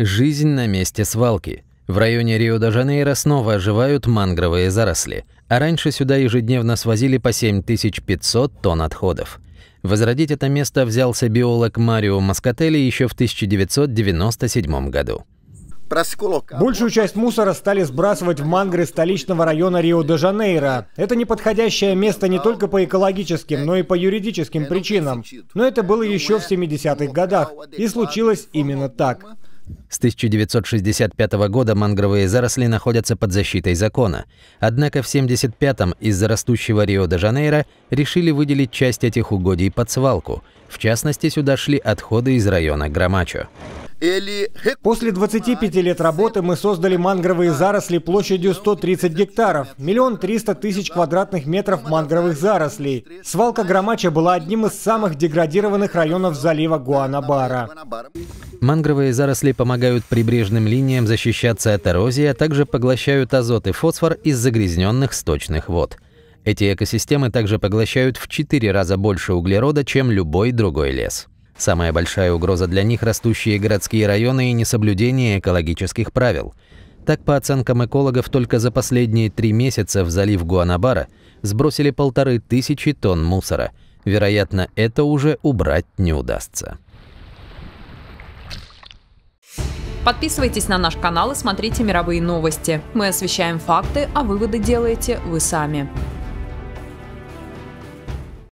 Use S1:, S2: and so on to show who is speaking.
S1: Жизнь на месте свалки. В районе Рио-де-Жанейро снова оживают мангровые заросли, а раньше сюда ежедневно свозили по 7500 тонн отходов. Возродить это место взялся биолог Марио Маскотелли еще в 1997 году.
S2: Большую часть мусора стали сбрасывать в мангры столичного района Рио-де-Жанейро. Это неподходящее место не только по экологическим, но и по юридическим причинам. Но это было еще в 70-х годах. И случилось именно так.
S1: С 1965 года мангровые заросли находятся под защитой закона. Однако в 1975-м из-за растущего Рио-де-Жанейро решили выделить часть этих угодий под свалку. В частности, сюда шли отходы из района Грамачо.
S2: После 25 лет работы мы создали мангровые заросли площадью 130 гектаров, миллион триста тысяч квадратных метров мангровых зарослей. Свалка Громача была одним из самых деградированных районов залива Гуанабара.
S1: Мангровые заросли помогают прибрежным линиям защищаться от эрозии, а также поглощают азот и фосфор из загрязненных сточных вод. Эти экосистемы также поглощают в четыре раза больше углерода, чем любой другой лес. Самая большая угроза для них – растущие городские районы и несоблюдение экологических правил. Так, по оценкам экологов, только за последние три месяца в залив Гуанабара сбросили полторы тысячи тонн мусора. Вероятно, это уже убрать не удастся. Подписывайтесь на наш канал и смотрите мировые новости. Мы освещаем факты, а выводы делаете вы сами.